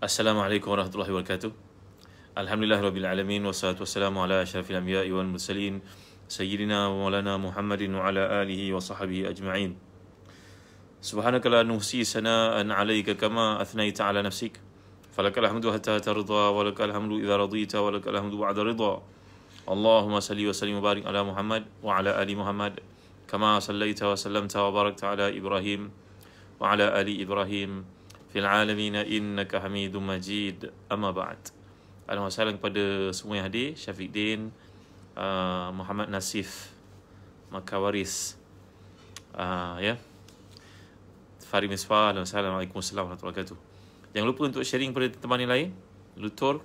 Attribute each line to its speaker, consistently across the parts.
Speaker 1: السلام عليكم ورحمة الله وبركاته الحمد لله رب العالمين والصلاة والسلام على أشرف الأنبياء والمرسلين سيدنا ومولانا محمد وعلى آله وصحبه أجمعين سبحانك لا نحصي ثناء عليك كما أثنيت على نفسك فلك الحمد حتى ترضى ولك الحمد إذا رضيت ولك الحمد بعد رضا اللهم صل وسلم وبارك على محمد وعلى آل محمد كما صليت وسلمت وباركت على إبراهيم وعلى آل إبراهيم fil alamin innaka hamidum majid amma ba'd alhamdulillah kepada semua yang hadir Syafiq uh, Muhammad Nasif Makawaris uh, ya yeah. Farid Misfah alhamdulillah Waalaikumsalam warahmatullahi wabarakatuh jangan lupa untuk sharing kepada teman yang lain Lutur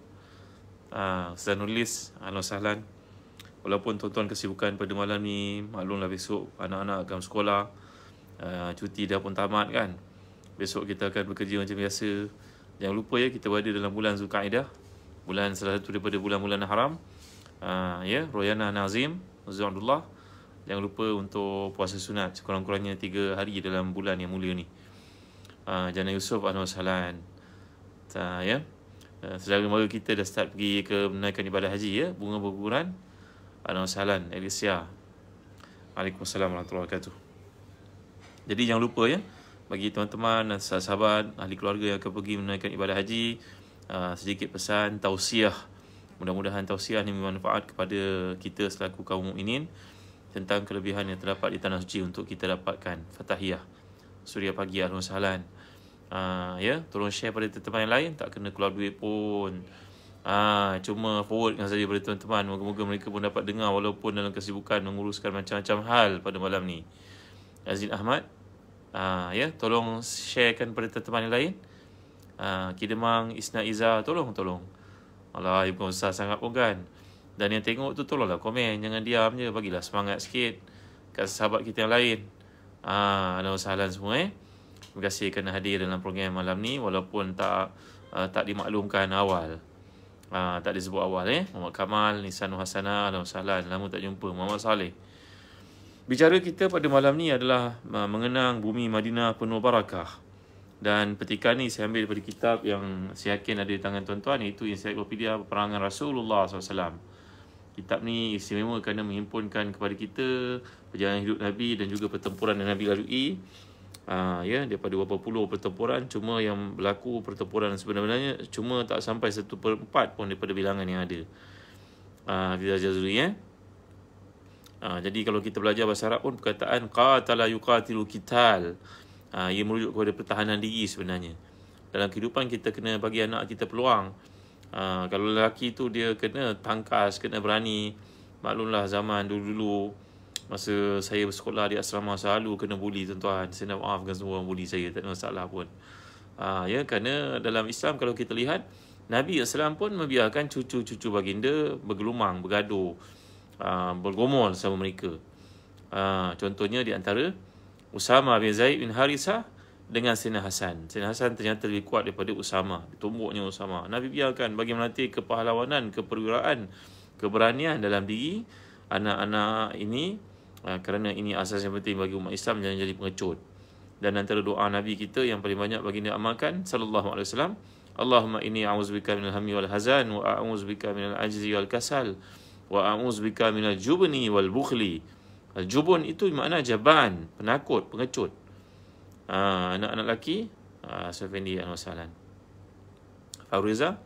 Speaker 1: uh, Zanulis alhamdulillah walaupun tuan-tuan kesibukan pada malam ni maklumlah besok anak-anak akan sekolah uh, cuti dah pun tamat kan Besok kita akan bekerja macam biasa. Jangan lupa ya kita berada dalam bulan Zulkaidah. Bulan salah satu daripada bulan-bulan haram. Uh, ya, Royana Nazim, Zulullah. Jangan lupa untuk puasa sunat sekurang-kurangnya tiga hari dalam bulan yang mulia ni. Uh, Jana Yusuf Anwar Salan. Ta, ya. Uh, ah, Sejarah mara kita dah start pergi ke menaikan ibadah haji ya. Bunga berguguran. Anwar Salan, Alicia. Waalaikumsalam warahmatullahi wabarakatuh. Jadi jangan lupa ya bagi teman-teman dan sahabat ahli keluarga yang akan pergi menunaikan ibadah haji uh, sedikit pesan tausiah mudah-mudahan tausiah ini bermanfaat kepada kita selaku kaum mukminin tentang kelebihan yang terdapat di tanah suci untuk kita dapatkan fatahiyah suria pagi alun salan ah, ya yeah? tolong share pada teman-teman yang lain tak kena keluar duit pun Ah, cuma forwardkan saja pada teman-teman. Moga-moga mereka pun dapat dengar Walaupun dalam kesibukan menguruskan macam-macam hal pada malam ni Aziz Ahmad Ah, ya yeah, tolong sharekan kepada teman-teman yang lain uh, ah, Kidemang Isna Iza tolong tolong Alah ibu usah sangat pun kan dan yang tengok tu tolonglah komen jangan diam je bagilah semangat sikit kat sahabat kita yang lain ah uh, salam semua eh terima kasih kerana hadir dalam program malam ni walaupun tak uh, tak dimaklumkan awal uh, tak disebut awal eh Muhammad Kamal Nisanul Hasanah Alhamdulillah Lama tak jumpa Muhammad Saleh Bicara kita pada malam ni adalah uh, mengenang bumi Madinah penuh barakah. Dan petikan ni saya ambil daripada kitab yang saya yakin ada di tangan tuan-tuan iaitu Encyclopedia Perangan Rasulullah SAW. Kitab ni istimewa kerana menghimpunkan kepada kita perjalanan hidup Nabi dan juga pertempuran yang Nabi lalui. Ha, ya, daripada beberapa puluh pertempuran, cuma yang berlaku pertempuran sebenarnya cuma tak sampai satu per empat pun daripada bilangan yang ada. Ha, kita ajar ya. Eh? Ha, jadi kalau kita belajar bahasa Arab pun perkataan qatala yuqatilu kital. Ha, ia merujuk kepada pertahanan diri sebenarnya. Dalam kehidupan kita kena bagi anak kita peluang. Ha, kalau lelaki tu dia kena tangkas, kena berani. Maklumlah zaman dulu-dulu masa saya bersekolah di asrama selalu kena buli tuan-tuan. Saya nak maafkan semua orang buli saya, tak ada masalah pun. Ha, ya, kerana dalam Islam kalau kita lihat Nabi SAW pun membiarkan cucu-cucu baginda bergelumang, bergaduh. Ah, bergomol sama mereka. Uh, contohnya di antara Usama bin Zaid bin Harisah dengan Sina Hasan. Sina Hasan ternyata lebih kuat daripada Usama. Tumbuknya Usama. Nabi biarkan bagi melatih kepahlawanan, keperwiraan, keberanian dalam diri anak-anak ini uh, kerana ini asas yang penting bagi umat Islam jangan jadi pengecut. Dan antara doa Nabi kita yang paling banyak baginda amalkan sallallahu alaihi wasallam, Allahumma inni a'udzubika minal hammi wal hazan wa a'udzubika minal ajzi wal kasal wa a'uzubika minal jubni wal bukhli al jubun itu makna jaban penakut pengecut ha, anak-anak lelaki ah, safendi anwasalan fauriza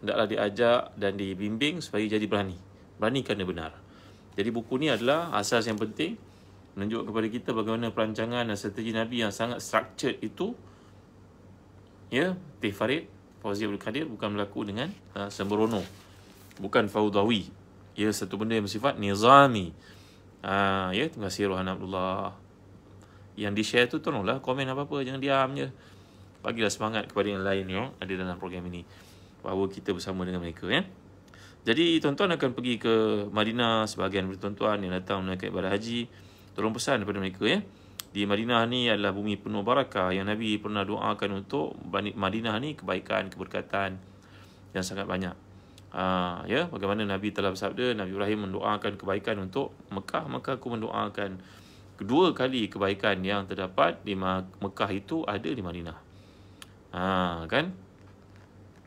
Speaker 1: hendaklah diajak dan dibimbing supaya jadi berani berani kerana benar jadi buku ni adalah asas yang penting menunjuk kepada kita bagaimana perancangan dan strategi Nabi yang sangat structured itu ya Teh Farid Fauzi Abdul Kadir bukan berlaku dengan uh, sembrono bukan faudawi ya satu benda yang bersifat nizami ha, ya terima kasih Rohan Abdullah yang di share tu tolonglah komen apa-apa jangan diam je bagilah semangat kepada yang lain yang ada dalam program ini bahawa kita bersama dengan mereka ya jadi tuan-tuan akan pergi ke Madinah sebahagian dari tuan-tuan yang datang menaikkan ibadah haji tolong pesan kepada mereka ya di Madinah ni adalah bumi penuh barakah yang Nabi pernah doakan untuk Madinah ni kebaikan, keberkatan yang sangat banyak. Uh, ya bagaimana Nabi telah bersabda Nabi Ibrahim mendoakan kebaikan untuk Mekah maka aku mendoakan kedua kali kebaikan yang terdapat di Mekah itu ada di Madinah. Ha kan?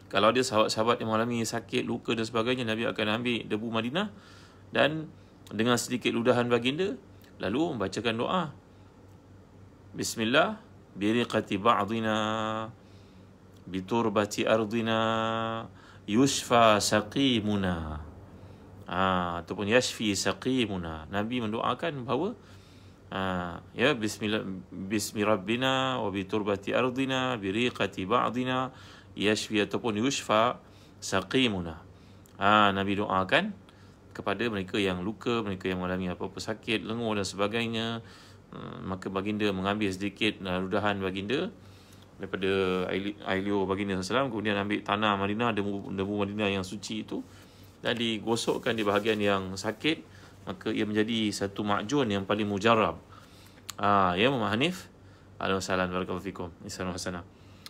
Speaker 1: Kalau ada sahabat-sahabat yang mengalami sakit, luka dan sebagainya Nabi akan ambil debu Madinah dan dengan sedikit ludahan baginda lalu membacakan doa. Bismillah biriqati ba'dina biturbati ardina yushfa saqimuna. Ha, ataupun yashfi saqimuna. Nabi mendoakan bahawa ha, ya bismillah bismi rabbina wa bi turbati ardina bi riqati ba'dina yashfi ataupun yushfa saqimuna. Ha, Nabi doakan kepada mereka yang luka, mereka yang mengalami apa-apa sakit, lenguh dan sebagainya. Maka baginda mengambil sedikit ludahan baginda daripada Ailio Baginda SAW kemudian ambil tanah Madinah debu, debu Madinah yang suci itu dan digosokkan di bahagian yang sakit maka ia menjadi satu ma'jun yang paling mujarab Ah, ya Muhammad Hanif Alhamdulillah warahmatullahi wabarakatuh. Insyaallah. Hasanah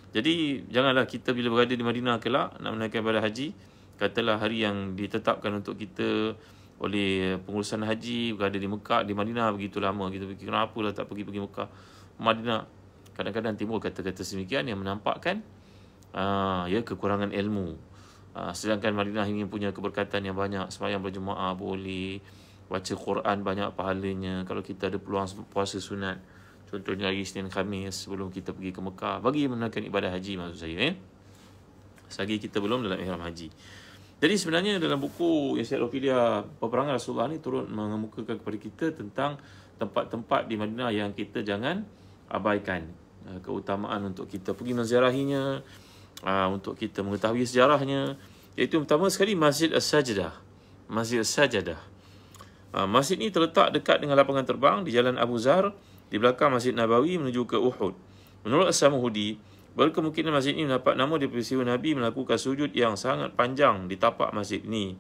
Speaker 1: jadi janganlah kita bila berada di Madinah kelak nak menaikkan ibadah haji katalah hari yang ditetapkan untuk kita oleh pengurusan haji berada di Mekah di Madinah begitu lama kita pergi kenapa lah tak pergi pergi Mekah Madinah kadang-kadang timbul kata-kata semikian yang menampakkan uh, ya kekurangan ilmu. Uh, sedangkan Madinah ingin punya keberkatan yang banyak, sembahyang berjemaah boleh, baca Quran banyak pahalanya. Kalau kita ada peluang puasa sunat, contohnya hari Isnin Khamis sebelum kita pergi ke Mekah, bagi menunaikan ibadah haji maksud saya ya. Eh? Selagi kita belum dalam ihram haji. Jadi sebenarnya dalam buku yang saya Lopidia Peperangan Rasulullah ni turut mengemukakan kepada kita tentang tempat-tempat di Madinah yang kita jangan abaikan. Eh, keutamaan untuk kita pergi menziarahinya ah, untuk kita mengetahui sejarahnya iaitu pertama sekali Masjid As-Sajdah Masjid As-Sajdah ah, Masjid ini terletak dekat dengan lapangan terbang di Jalan Abu Zar di belakang Masjid Nabawi menuju ke Uhud Menurut As-Samuhudi berkemungkinan masjid ini mendapat nama di peristiwa Nabi melakukan sujud yang sangat panjang di tapak masjid ini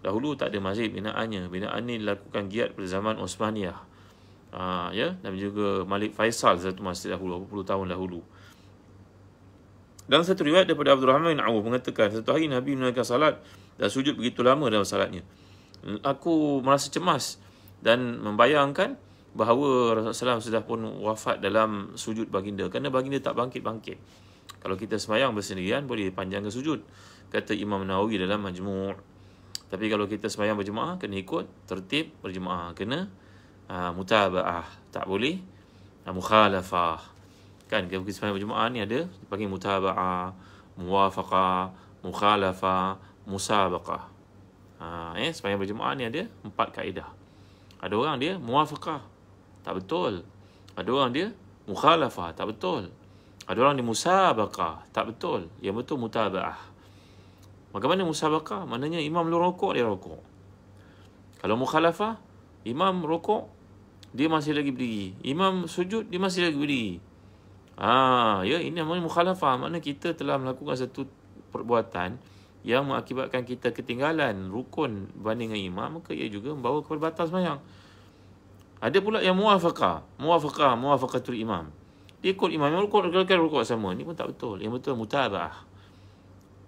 Speaker 1: Dahulu tak ada masjid binaannya. Binaan ini dilakukan giat pada zaman Osmaniyah ha, ya dan juga Malik Faisal satu masa dahulu puluh tahun dahulu dalam satu riwayat daripada Abdul Rahman bin Auf mengatakan satu hari Nabi menunaikan salat dan sujud begitu lama dalam salatnya aku merasa cemas dan membayangkan bahawa Rasulullah SAW sudah pun wafat dalam sujud baginda kerana baginda tak bangkit-bangkit kalau kita semayang bersendirian boleh panjangkan sujud kata Imam Nawawi dalam majmu' Tapi kalau kita semayang berjemaah, kena ikut tertib berjemaah. Kena uh, mutabaah ah, tak boleh uh, mukhalafah kan kita pergi sembahyang berjemaah ni ada bagi mutabaah muwafaqah mukhalafah musabaqah uh, eh sembahyang berjemaah ni ada empat kaedah ada orang dia muwafaqah tak betul ada orang dia mukhalafah tak betul ada orang dia musabaqah tak betul yang betul mutabaah Bagaimana musabakah? Maknanya imam lu rokok, dia rokok. Kalau mukhalafah, imam rokok, dia masih lagi berdiri. Imam sujud, dia masih lagi berdiri. Ah, ya ini namanya mukhalafah. Maknanya kita telah melakukan satu perbuatan yang mengakibatkan kita ketinggalan rukun berbanding dengan imam, maka ia juga membawa kepada batas sembahyang. Ada pula yang muafakah, muafakah, muafaqatul imam. Dia ikut imam, yang rukun, rukun, rukun sama. Ini pun tak betul. Yang betul, mutabah.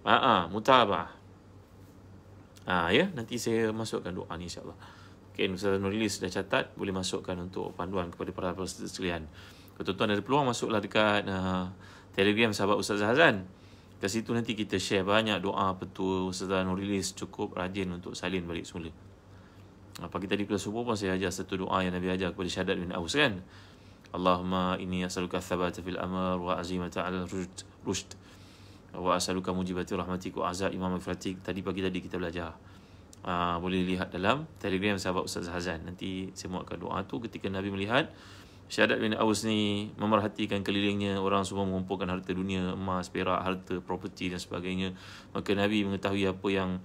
Speaker 1: Ah, mutabah. Ah, ya, nanti saya masukkan doa ni insyaAllah. allah mungkin Ustaz Nurilis dah catat boleh masukkan untuk panduan kepada para peserta sekalian. Kalau tuan ada peluang masuklah dekat uh, Telegram sahabat Ustaz Hazan. Ke situ nanti kita share banyak doa petua Ustaz Nurilis cukup rajin untuk salin balik semula. Apa ah, kita di kelas subuh pun saya ajar satu doa yang Nabi ajar kepada Syadat bin Aus kan. Allahumma inni as'aluka thabata fil amr wa azimata ala rujt. rujd. Wa as'aluka mujibati rahmatik wa azab imam fratik. Tadi pagi tadi kita belajar. Ah, boleh lihat dalam telegram sahabat Ustaz Hazan nanti saya muatkan doa tu ketika Nabi melihat Syahadat bin Aus ni memerhatikan kelilingnya orang semua mengumpulkan harta dunia emas, perak, harta property dan sebagainya. Maka Nabi mengetahui apa yang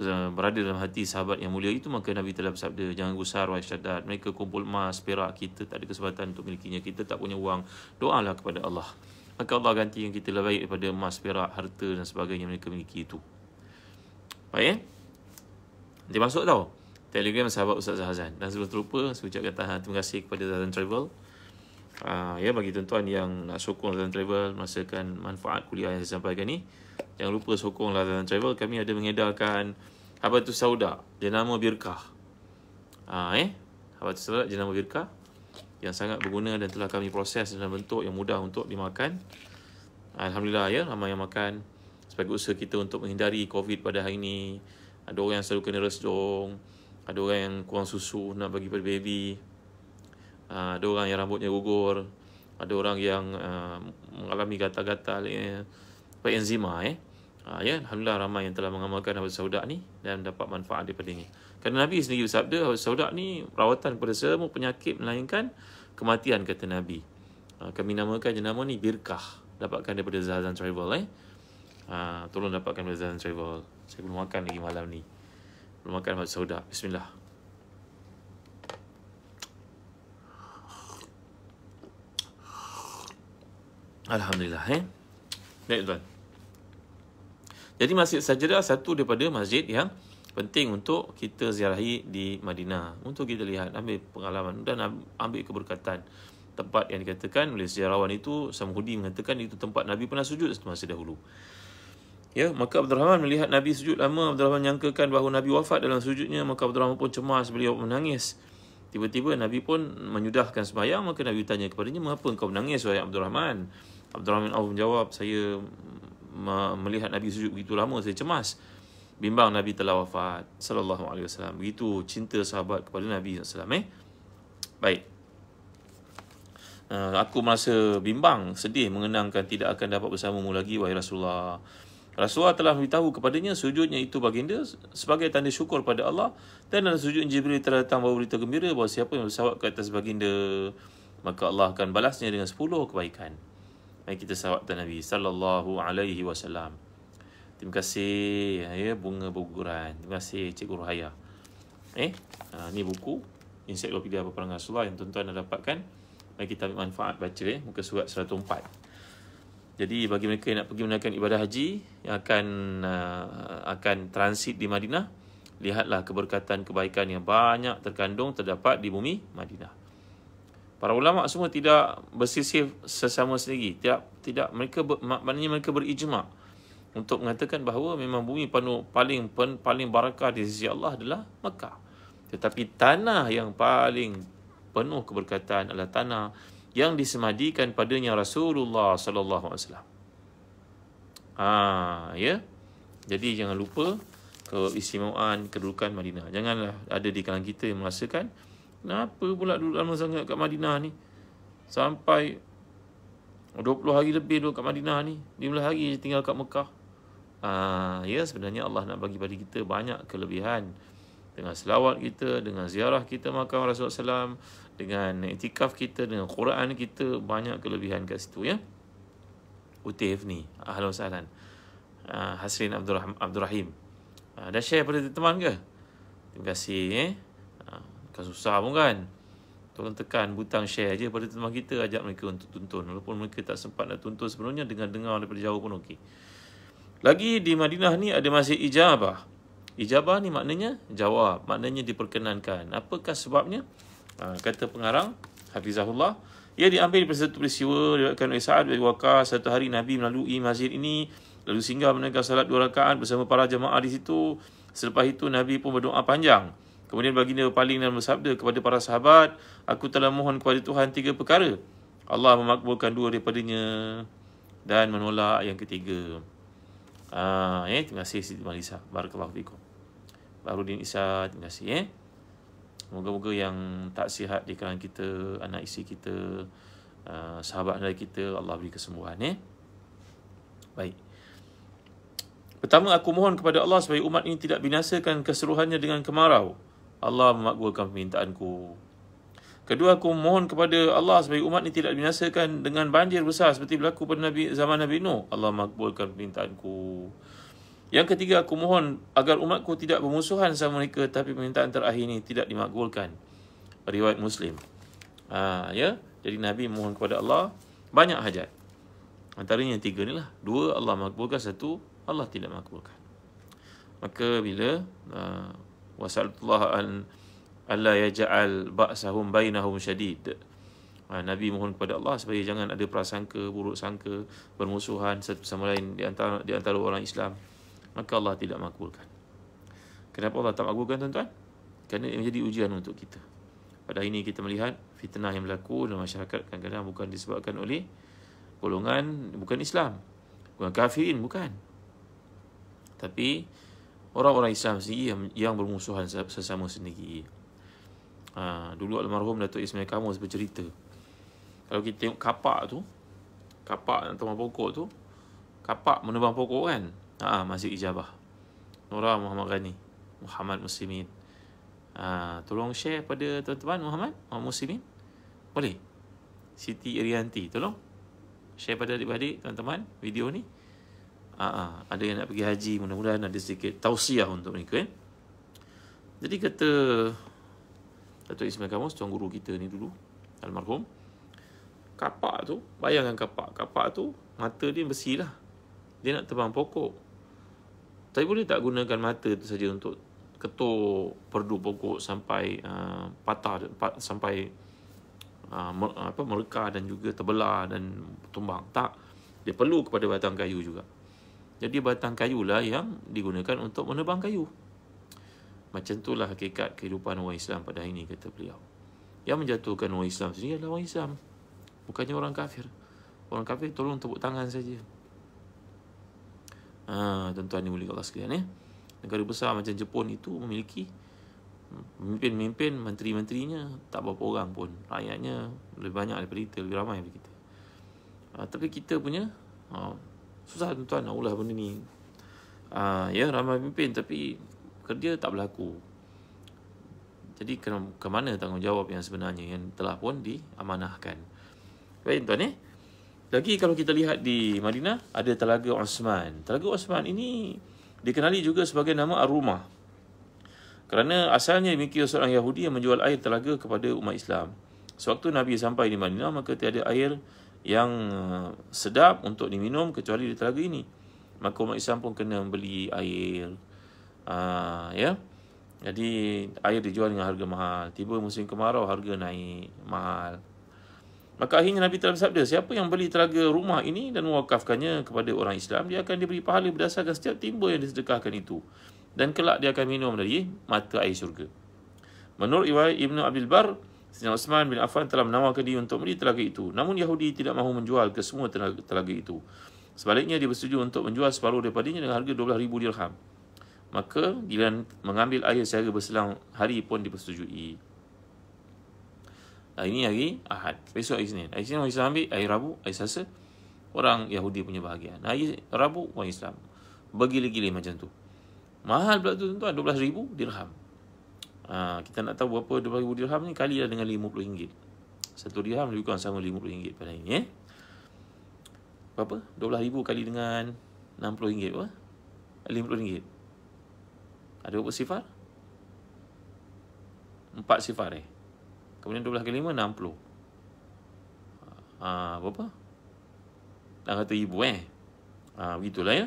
Speaker 1: eh, berada dalam hati sahabat yang mulia itu maka Nabi telah bersabda jangan gusar wahai syadat mereka kumpul emas, perak kita tak ada kesempatan untuk milikinya kita tak punya wang doalah kepada Allah maka Allah ganti yang kita lebih baik daripada emas, perak, harta dan sebagainya mereka miliki itu. Baik. Eh? Dia masuk tau Telegram sahabat Ustaz Zahazan Dan sebelum terlupa Saya ucapkan tahan terima kasih kepada Zahazan Travel uh, Ya bagi tuan-tuan yang nak sokong Zahazan Travel Merasakan manfaat kuliah yang saya sampaikan ni Jangan lupa sokong lah Zahazan Travel Kami ada mengedarkan Apa tu Sauda Jenama Birkah Ah uh, eh Apa tu Sauda Jenama birka yang sangat berguna dan telah kami proses dalam bentuk yang mudah untuk dimakan. Alhamdulillah ya, ramai yang makan. Sebagai usaha kita untuk menghindari COVID pada hari ni. Ada orang yang selalu kena resdung Ada orang yang kurang susu nak bagi pada baby ah, Ada orang yang rambutnya gugur Ada orang yang ah, mengalami gatal-gatal ya. Apa enzima eh Uh, ya, Alhamdulillah ramai yang telah mengamalkan Abu Saudak ni dan dapat manfaat daripada ini. Kerana Nabi sendiri bersabda, Abu Saudak ni rawatan kepada semua penyakit melainkan kematian, kata Nabi. Uh, kami namakan jenama ni Birkah. Dapatkan daripada Zazan Travel. Eh. Uh, tolong dapatkan daripada Zazan Travel. Saya belum makan lagi malam ni Belum makan sebab saudak Bismillah Alhamdulillah eh? Baik tuan Jadi masjid sajadah satu daripada masjid yang penting untuk kita ziarahi di Madinah untuk kita lihat ambil pengalaman dan ambil keberkatan tempat yang dikatakan oleh sejarawan itu Samhudi mengatakan itu tempat Nabi pernah sujud semasa dahulu Ya, maka Abdul Rahman melihat Nabi sujud lama, Abdul Rahman menyangkakan bahawa Nabi wafat dalam sujudnya, maka Abdul Rahman pun cemas, beliau menangis. Tiba-tiba Nabi pun menyudahkan sembahyang, maka Nabi tanya kepada dia, mengapa engkau menangis, wahai Abdul Rahman? Abdul Rahman Auf menjawab, saya melihat Nabi sujud begitu lama, saya cemas. Bimbang Nabi telah wafat. Sallallahu alaihi wasallam. Begitu cinta sahabat kepada Nabi SAW. Eh? Baik. Uh, aku merasa bimbang, sedih mengenangkan tidak akan dapat bersamamu lagi, wahai Rasulullah. Rasulullah telah beritahu kepadanya sujudnya itu baginda sebagai tanda syukur pada Allah dan dalam sujud Jibril telah datang bawa berita gembira bahawa siapa yang bersawab ke atas baginda maka Allah akan balasnya dengan sepuluh kebaikan. Mari kita sawab kepada Nabi sallallahu alaihi wasallam. Terima kasih ya bunga berguguran. Terima kasih Cikgu Ruhaya. Eh, ha, ni buku Insight Lopidia Rasulullah yang tuan-tuan dah dapatkan. Mari kita ambil manfaat baca eh muka surat 104. Jadi bagi mereka yang nak pergi menunaikan ibadah haji yang akan uh, akan transit di Madinah, lihatlah keberkatan kebaikan yang banyak terkandung terdapat di bumi Madinah. Para ulama semua tidak bersisih sesama sendiri. Tidak tidak mereka ber, maknanya mereka berijma untuk mengatakan bahawa memang bumi penuh paling pen, paling barakah di sisi Allah adalah Mekah. Tetapi tanah yang paling penuh keberkatan adalah tanah yang disemadikan padanya Rasulullah sallallahu alaihi wasallam. Ah, ya. Jadi jangan lupa keistimewaan kedudukan Madinah. Janganlah ada di kalangan kita yang merasakan kenapa pula dulu lama sangat kat Madinah ni? Sampai 20 hari lebih dulu kat Madinah ni. 15 hari je tinggal kat Mekah. Ah, ya sebenarnya Allah nak bagi pada kita banyak kelebihan dengan selawat kita, dengan ziarah kita makam Rasulullah sallallahu dengan itikaf kita dengan Quran kita banyak kelebihan kat situ ya. Utif ni, ahlan sahlan. Uh, Hasrin Abdul Rahim. Abdul Rahim. Uh, dah share pada teman ke? Terima kasih eh. Uh, susah pun kan. Tolong tekan butang share aje pada teman kita ajak mereka untuk tonton walaupun mereka tak sempat nak tonton sebelumnya dengan dengar daripada jauh pun okey. Lagi di Madinah ni ada masih ijabah. Ijabah ni maknanya jawab, maknanya diperkenankan. Apakah sebabnya? Ha, kata pengarang Hafizahullah ia diambil daripada satu peristiwa diriwayatkan oleh Sa'ad bin Waqqah satu hari Nabi melalui masjid ini lalu singgah menunaikan salat dua rakaat bersama para jemaah di situ selepas itu Nabi pun berdoa panjang kemudian baginda paling dan bersabda kepada para sahabat aku telah mohon kepada Tuhan tiga perkara Allah memakbulkan dua daripadanya dan menolak yang ketiga ah eh terima kasih Siti Malisa barakallahu fikum Baru din Isa terima kasih eh semoga moga yang tak sihat di kalangan kita, anak isi kita, uh, sahabat dari kita, Allah beri kesembuhan. Eh? Baik. Pertama, aku mohon kepada Allah supaya umat ini tidak binasakan keseluruhannya dengan kemarau. Allah memakbulkan permintaanku. Kedua, aku mohon kepada Allah supaya umat ini tidak binasakan dengan banjir besar seperti berlaku pada Nabi, zaman Nabi Nuh. Allah makbulkan permintaanku. Yang ketiga aku mohon agar umatku tidak bermusuhan sama mereka tapi permintaan terakhir ini tidak dimakbulkan. Riwayat Muslim. Ha, ya. Jadi Nabi mohon kepada Allah banyak hajat. Antaranya yang tiga ni lah. Dua Allah makbulkan, satu Allah tidak makbulkan. Maka bila uh, wasallallahu an ya yaj'al baksahum bainahum syadid. Ha, Nabi mohon kepada Allah supaya jangan ada prasangka, buruk sangka, bermusuhan satu sama lain di antara di antara orang Islam maka Allah tidak makbulkan. Kenapa Allah tak makbulkan tuan-tuan? Kerana ia menjadi ujian untuk kita. Pada hari ini kita melihat fitnah yang berlaku dalam masyarakat kadang-kadang bukan disebabkan oleh golongan bukan Islam. Bukan kafirin, bukan. Tapi orang-orang Islam sendiri yang, yang bermusuhan sesama sendiri. Ha, dulu almarhum Datuk Ismail Kamus bercerita. Kalau kita tengok kapak tu, kapak atau pokok tu, kapak menebang pokok kan, Ah, Masjid Ijabah. Nora Muhammad Ghani. Muhammad Muslimin. Ah, tolong share pada tuan-tuan Muhammad, Muhammad Muslimin. Boleh? Siti Irianti, tolong. Share pada adik-adik, tuan-tuan, video ni. Ah, ah, ada yang nak pergi haji, mudah-mudahan ada sedikit tausiah untuk mereka. Eh? Jadi kata Datuk Ismail Kamus, tuan guru kita ni dulu, almarhum. Kapak tu, bayangkan kapak. Kapak tu, mata dia bersih lah. Dia nak tebang pokok. Tapi boleh tak gunakan mata tu saja untuk ketuk perdu pokok sampai uh, patah sampai uh, apa mereka dan juga terbelah dan tumbang. Tak. Dia perlu kepada batang kayu juga. Jadi batang kayu lah yang digunakan untuk menebang kayu. Macam itulah hakikat kehidupan orang Islam pada hari ini kata beliau. Yang menjatuhkan orang Islam sendiri adalah orang Islam. Bukannya orang kafir. Orang kafir tolong tepuk tangan saja. Ha, tuan-tuan ni boleh Allah sekalian ya. Negara besar macam Jepun itu memiliki pemimpin-pemimpin menteri-menterinya tak berapa orang pun. Rakyatnya lebih banyak daripada kita, lebih ramai daripada kita. Ha, tapi kita punya ha, susah tuan-tuan nak ulah benda ni. Ha, ya ramai pemimpin tapi kerja tak berlaku. Jadi ke, mana tanggungjawab yang sebenarnya yang telah pun diamanahkan. Baik tuan-tuan ya. Lagi kalau kita lihat di Madinah ada Telaga Osman. Telaga Osman ini dikenali juga sebagai nama ar Kerana asalnya demikian seorang Yahudi yang menjual air telaga kepada umat Islam. Sewaktu Nabi sampai di Madinah maka tiada air yang eh, sedap untuk diminum kecuali di telaga ini. Maka umat Islam pun kena membeli air. Uh, ya. Jadi air dijual dengan harga mahal. Tiba musim kemarau harga naik mahal. Maka akhirnya Nabi telah bersabda, siapa yang beli telaga rumah ini dan mewakafkannya kepada orang Islam, dia akan diberi pahala berdasarkan setiap timba yang disedekahkan itu. Dan kelak dia akan minum dari mata air syurga. Menurut Iwai Ibn Abdul Bar, Sina Osman bin Affan telah menawarkan dia untuk beli telaga itu. Namun Yahudi tidak mahu menjual ke semua telaga itu. Sebaliknya, dia bersetuju untuk menjual separuh daripadanya dengan harga 12,000 dirham. Maka, giliran mengambil air secara berselang hari pun dipersetujui. Hari ah, ini hari Ahad. Besok hari Senin. Hari Senin orang Islam ambil. Hari Rabu, hari Selasa. Orang Yahudi punya bahagian. Hari Rabu, orang Islam. Bergilir-gilir macam tu. Mahal pula tu tuan-tuan. RM12,000 dirham. Ha, kita nak tahu berapa RM12,000 dirham ni. Kali lah dengan RM50. Satu dirham lebih kurang sama RM50 pada ini. Eh? Berapa? RM12,000 kali dengan RM60 apa? RM50. Ada berapa sifar? Empat sifar eh? Kemudian 12 kali 5, 60. Ha, berapa? Dah kata ibu eh. Ha, begitulah ya.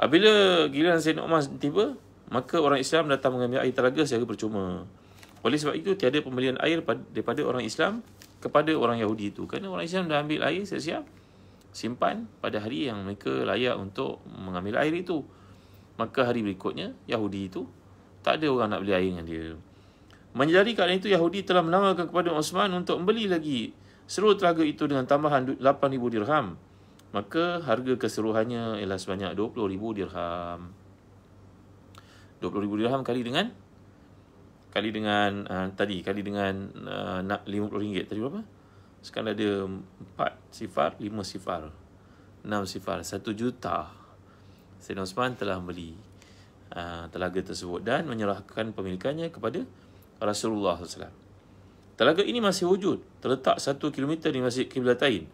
Speaker 1: Apabila giliran Sayyidina Umar tiba, maka orang Islam datang mengambil air telaga secara percuma. Oleh sebab itu, tiada pembelian air daripada orang Islam kepada orang Yahudi itu. Kerana orang Islam dah ambil air siap-siap, simpan pada hari yang mereka layak untuk mengambil air itu. Maka hari berikutnya, Yahudi itu tak ada orang nak beli air dengan dia. Menyedari keadaan itu, Yahudi telah menawarkan kepada Osman untuk membeli lagi seluruh telaga itu dengan tambahan 8,000 dirham. Maka harga keseluruhannya ialah sebanyak 20,000 dirham. 20,000 dirham kali dengan kali dengan uh, tadi kali dengan ah, nak uh, RM50 tadi berapa? Sekarang ada 4 sifar, 5 sifar, 6 sifar, 1 juta. Sayyidina Osman telah membeli uh, telaga tersebut dan menyerahkan pemilikannya kepada Rasulullah SAW. Telaga ini masih wujud, terletak satu kilometer di Masjid Qiblatain.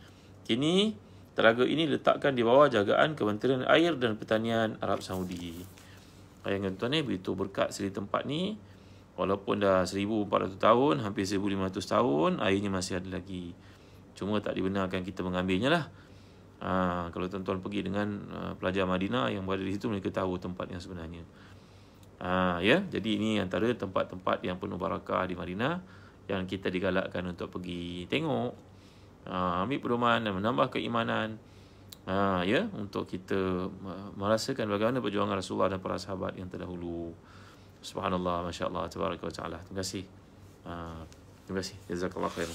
Speaker 1: Kini, telaga ini letakkan di bawah jagaan Kementerian Air dan Pertanian Arab Saudi. Ayang tuan ni, begitu berkat seri tempat ni, walaupun dah 1,400 tahun, hampir 1,500 tahun, airnya masih ada lagi. Cuma tak dibenarkan kita mengambilnya lah. Ha, kalau tuan-tuan pergi dengan uh, pelajar Madinah yang berada di situ, mereka tahu tempat yang sebenarnya. Ha, ya, jadi ini antara tempat-tempat yang penuh barakah di Madinah yang kita digalakkan untuk pergi tengok. Ha, ambil pedoman dan menambah keimanan. Ha, ya, untuk kita merasakan bagaimana perjuangan Rasulullah dan para sahabat yang terdahulu. Subhanallah, masya-Allah, tabaraka taala. Terima kasih. Ha, terima kasih. Jazakallahu khair.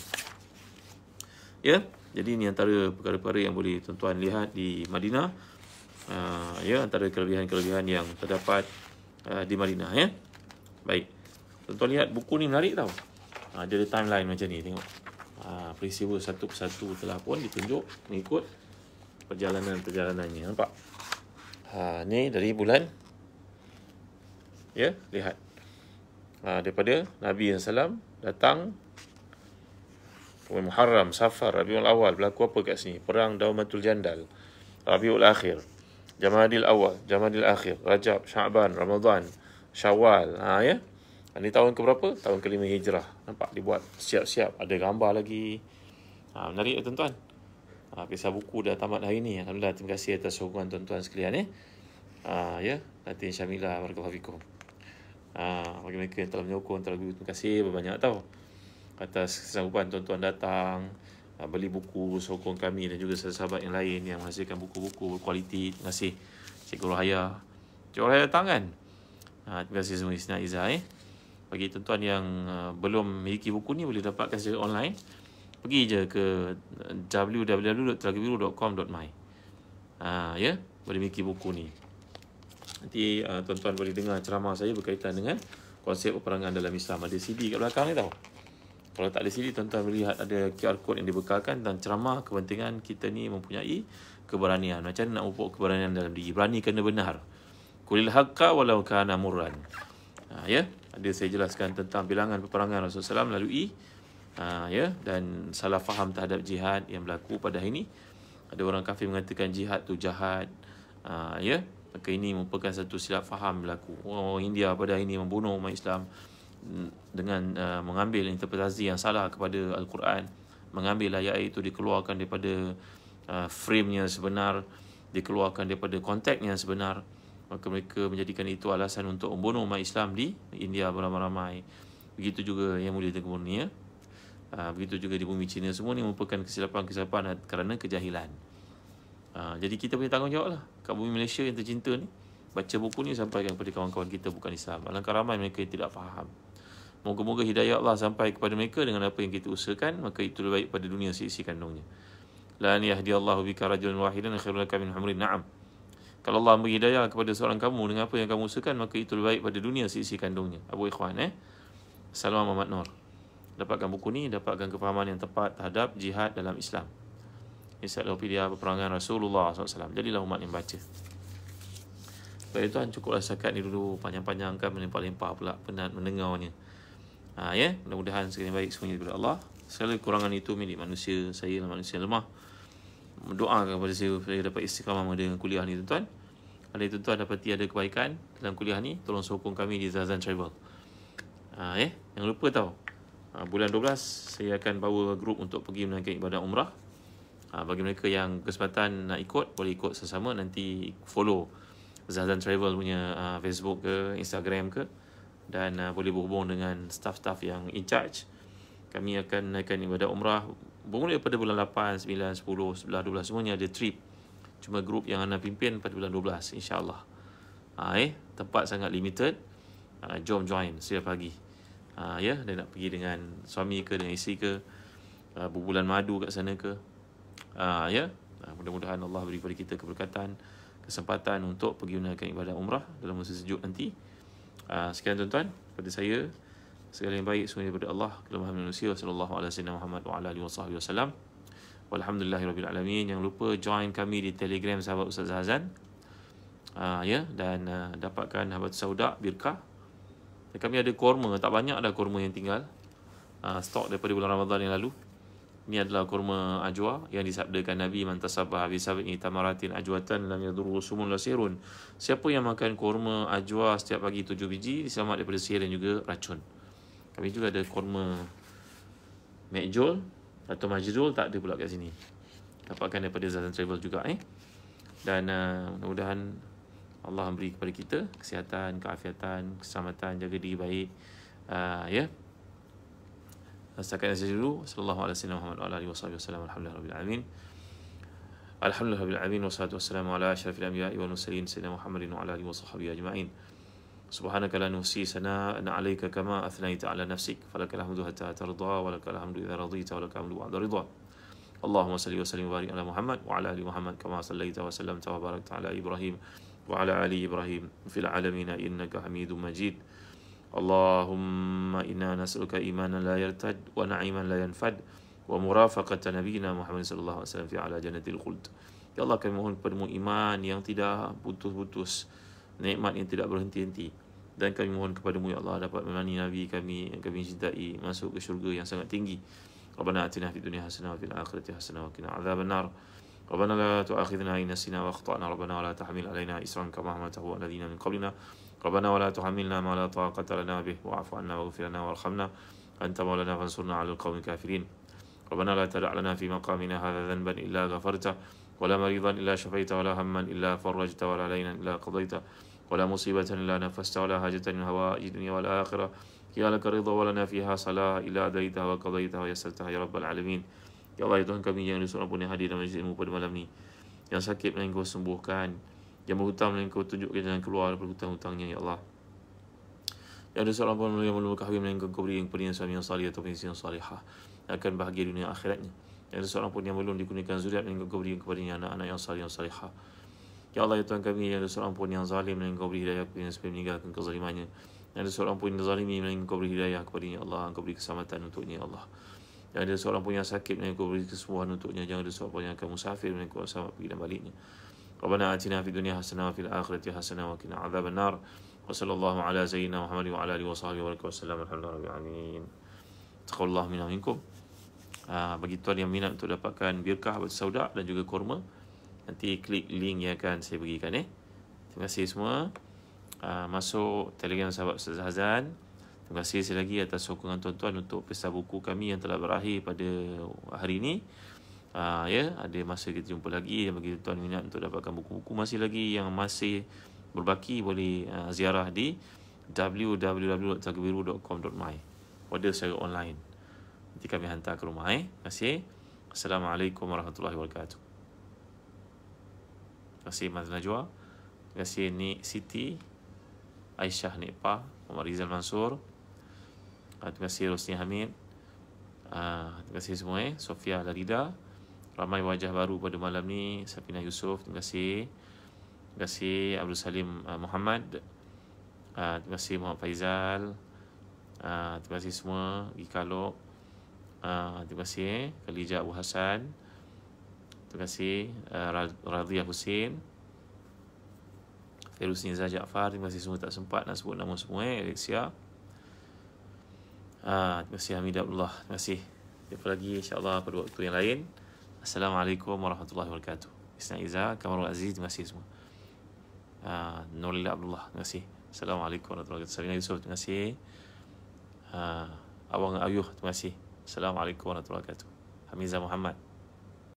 Speaker 1: Ya, jadi ini antara perkara-perkara yang boleh tuan-tuan lihat di Madinah. Ha, ya, antara kelebihan-kelebihan yang terdapat Ah, di Madinah ya. Baik. tuan lihat buku ni menarik tau. Ha, dia ada timeline macam ni tengok. Ha, peristiwa satu persatu telah pun ditunjuk mengikut perjalanan-perjalanannya. Nampak? Ha, ni dari bulan. Ya, lihat. Ha, daripada Nabi yang salam datang. Muharram, Safar, Rabiul Awal. Berlaku apa kat sini? Perang Daumatul Jandal. Rabiul Akhir. Jamadil Awal, Jamadil Akhir, Rajab, Syaban, Ramadan, Syawal. Ha, ya? Ini tahun ke berapa? Tahun kelima hijrah. Nampak dibuat siap-siap. Ada gambar lagi. Ha, menarik ya tuan-tuan. Ha, kisah buku dah tamat hari ini. Alhamdulillah. Terima kasih atas sokongan tuan-tuan sekalian. Eh? Ha, ya? Nanti Syamila, Warga Fafikum. Ha, bagi mereka yang telah menyokong, telah beri terima kasih. Berbanyak tahu. Atas kesanggupan tuan-tuan datang. Ah, beli buku sokong kami dan juga sahabat-sahabat yang lain yang menghasilkan buku-buku kualiti Terima kasih Cikgu Rahaya. Cikgu Rahaya datang kan? Ah, terima kasih semua Isna Izzah eh. Bagi tuan-tuan yang ah, belum memiliki buku ni boleh dapatkan secara online. Pergi je ke eh, www.telagabiru.com.my ha, Ya, boleh memiliki buku ni. Nanti uh, tuan-tuan boleh dengar ceramah saya berkaitan dengan konsep peperangan dalam Islam. Ada CD kat belakang ni tau kalau tak ada sini tuan-tuan melihat ada QR code yang dibekalkan dan ceramah kepentingan kita ni mempunyai keberanian macam mana nak pupuk keberanian dalam diri berani kena benar kulil haqqa walau kana murran ha, ya ada saya jelaskan tentang bilangan peperangan Rasulullah SAW melalui ha, ya dan salah faham terhadap jihad yang berlaku pada hari ini ada orang kafir mengatakan jihad tu jahat ha, ya maka ini merupakan satu silap faham berlaku orang-orang India pada hari ini membunuh umat Islam dengan uh, mengambil interpretasi yang salah kepada al-Quran mengambil ayat itu dikeluarkan daripada uh, frame-nya sebenar dikeluarkan daripada konteksnya sebenar maka mereka menjadikan itu alasan untuk membunuh umat Islam di India beramai-ramai begitu juga yang mulia Tengku ya. Uh, begitu juga di bumi China semua ni merupakan kesilapan-kesilapan kerana kejahilan uh, jadi kita punya tanggungjawab lah kat bumi Malaysia yang tercinta ni baca buku ni sampaikan kepada kawan-kawan kita bukan Islam alangkah ramai mereka yang tidak faham Moga-moga hidayah Allah sampai kepada mereka dengan apa yang kita usahakan, maka itu lebih baik pada dunia sisi kandungnya. Lan yahdi Allahu bika rajulan wahidan khairul lakum min humrin. Naam. Kalau Allah memberi hidayah kepada seorang kamu dengan apa yang kamu usahakan, maka itu lebih baik pada dunia sisi kandungnya. Abu Ikhwan eh. Salam Muhammad Nur. Dapatkan buku ni, dapatkan kefahaman yang tepat terhadap jihad dalam Islam. Insya-Allah peperangan Rasulullah SAW Jadilah umat yang baca. Baik tuan cukuplah sekat ni dulu panjang-panjang kan melimpah-limpah pula penat mendengarnya. Ha, ya, yeah? mudah-mudahan segala baik semuanya daripada Allah. Segala kekurangan itu milik manusia, saya adalah manusia lemah. Doa kepada saya saya dapat istiqamah dengan kuliah ni tuan-tuan. Ada tuan-tuan dapat ada kebaikan dalam kuliah ni, tolong sokong kami di Zazan Travel. Ha, ya, yeah? yang lupa tau. Ha, bulan 12 saya akan bawa grup untuk pergi menunaikan ibadah umrah. Ha, bagi mereka yang kesempatan nak ikut boleh ikut sesama nanti follow Zazan Travel punya uh, Facebook ke Instagram ke dan uh, boleh berhubung dengan staff-staff yang in charge kami akan naikkan ibadah umrah bermula pada bulan 8, 9, 10, 11, 12 semuanya ada trip cuma grup yang anda pimpin pada bulan 12 insyaAllah ha, eh? tempat sangat limited ha, jom join setiap pagi ha, ya dia nak pergi dengan suami ke dengan isteri ke ha, berbulan madu kat sana ke ha, ya ha, mudah-mudahan Allah beri kepada kita keberkatan kesempatan untuk pergi menaikkan ibadah umrah dalam masa sejuk nanti Ah, sekian tuan-tuan pada saya segala yang baik semuanya daripada Allah kelemahan manusia sallallahu alaihi wasallam Muhammad wa alihi wasahbihi wasallam walhamdulillahirabbil alamin jangan lupa join kami di Telegram sahabat Ustaz Hazan uh, ya yeah, dan uh, dapatkan habat sauda birkah kami ada korma tak banyak ada korma yang tinggal uh, stok daripada bulan Ramadan yang lalu ni adalah kurma ajwa yang disabdakan Nabi man tasabbaha bi sab'i tamaratin ajwatan lam yadurru sumun lasirun. Siapa yang makan kurma ajwa setiap pagi tujuh biji disamak daripada sihir dan juga racun. Kami juga ada kurma majul atau majrul tak ada pula kat sini. Dapatkan daripada Zazan Travel juga eh. Dan uh, mudah-mudahan Allah beri kepada kita kesihatan, keafiatan, keselamatan, jaga diri baik. Uh, ya. Yeah? فاستكان سجلوا صلى الله على سيدنا محمد وعلى اله وصحبه وسلم والحمد لله رب العالمين الحمد لله رب العالمين والصلاه والسلام على اشرف الانبياء والمرسلين سيدنا محمد وعلى اله وصحبه اجمعين سبحانك لا نحصي ثناء عليك كما اثنيت على نفسك فلك الحمد حتى ترضى ولك الحمد اذا رضيت ولك الحمد بعد رضا اللهم صل وسلم وبارك على محمد وعلى ال محمد كما صليت وسلمت وباركت على ابراهيم وعلى ال ابراهيم في العالمين انك حميد مجيد Allahumma inna nas'aluka imanan la yartad wa na'iman la yanfad wa murafaqata nabiyyina Muhammad sallallahu alaihi wasallam fi ala jannatil khuld. Ya Allah kami mohon kepada iman yang tidak putus-putus, nikmat yang tidak berhenti-henti dan kami mohon kepada-Mu ya Allah dapat menemani nabi kami yang kami cintai masuk ke syurga yang sangat tinggi. Rabbana atina fid dunya hasanah wa fil akhirati hasanah wa qina adzabannar. Rabbana la tu'akhidhna in nasina wa akhtana. Rabbana wa la tahmil alaina isran kama hamaltahu alladhina min qablina. ربنا ولا تحملنا ما لا طاقة لنا به واعف عنا واغفر لنا وارحمنا أنت مولانا فانصرنا على القوم الكافرين ربنا لا تدع لنا في مقامنا هذا ذنبا إلا غفرته ولا مريضا إلا شفيت ولا هما إلا فرجت ولا لينا إلا قضيته ولا مصيبة إلا نفست ولا حاجة من هوائج الدنيا والآخرة يا لك الرضا ولنا فيها صلاة إلا أديتها وقضيتها ويسرتها يا رب العالمين يا الله Tuhan kami yang disorang punya hadir dalam majlis ilmu pada malam ni Yang sakit Yang berhutang dan kau tunjukkan jalan keluar daripada hutang-hutangnya, Ya Allah. Ya yang ada seorang pun yang belum berkahwin dan kau beri yang pernian suami yang salih atau pernian yang salihah. Yang akan bahagia dunia akhiratnya. Yang ada seorang pun yang belum dikunikan zuriat dan kau beri yang pernian anak-anak yang salih yang salihah. Ya Allah, Ya Tuhan kami, yang ada seorang pun yang zalim dan kau beri hidayah kepada yang sebelum meninggalkan kezalimannya. Yang ada seorang pun yang zalimi dan kau beri hidayah kepada Ya Allah, kau beri keselamatan untuknya, Ya Allah. Yang ada seorang pun yang sakit dan kau beri kesembuhan untuknya. Jangan ada seorang pun yang akan musafir dan kau selamat pergi dan baliknya. ربنا آتنا في الدنيا حسنة وفي الآخرة حسنة وقنا عذاب النار وصلى الله على سيدنا محمد وعلى آله وصحبه وسلم الحمد لله رب العالمين تقوى الله منا منكم bagi tuan yang minat untuk dapatkan birkah buat sauda dan juga kurma nanti klik link yang akan saya berikan eh terima kasih semua ah, masuk telegram sahabat Ustaz Hazan terima kasih sekali lagi atas sokongan tuan-tuan untuk pesta buku kami yang telah berakhir pada hari ini Ah, ya ada masa kita jumpa lagi dan bagi tuan minat untuk dapatkan buku-buku masih lagi yang masih berbaki boleh uh, ziarah di www.takbiru.com.my order secara online nanti kami hantar ke rumah eh terima kasih Assalamualaikum warahmatullahi wabarakatuh terima kasih Mas Jua. terima kasih Nik Siti Aisyah Nikpa Omar Rizal Mansur ah, terima kasih Rosni Hamid terima kasih semua eh Sofia Larida ramai wajah baru pada malam ni Safina Yusof terima kasih terima kasih Abdul Salim uh, Muhammad uh, terima kasih Muhammad Faizal uh, terima kasih semua Gikalo uh, terima kasih Khalija Abu Hasan terima kasih uh, Radhiyah Hussein Terus ni Zah Jaafar Terima kasih semua tak sempat nak sebut nama semua eh Alexia Ah, uh, terima kasih Hamid Abdullah Terima kasih Jumpa lagi insyaAllah pada waktu yang lain Assalamualaikum warahmatullahi wabarakatuh. Isna Iza, Kamarul Aziz, terima kasih semua. Uh, ah, Nur Lila Abdullah, terima kasih. Assalamualaikum warahmatullahi wabarakatuh. Sabina Yusuf, terima kasih. Uh, ah, Awang Ayuh, terima kasih. Assalamualaikum warahmatullahi wabarakatuh. Hamizah Muhammad,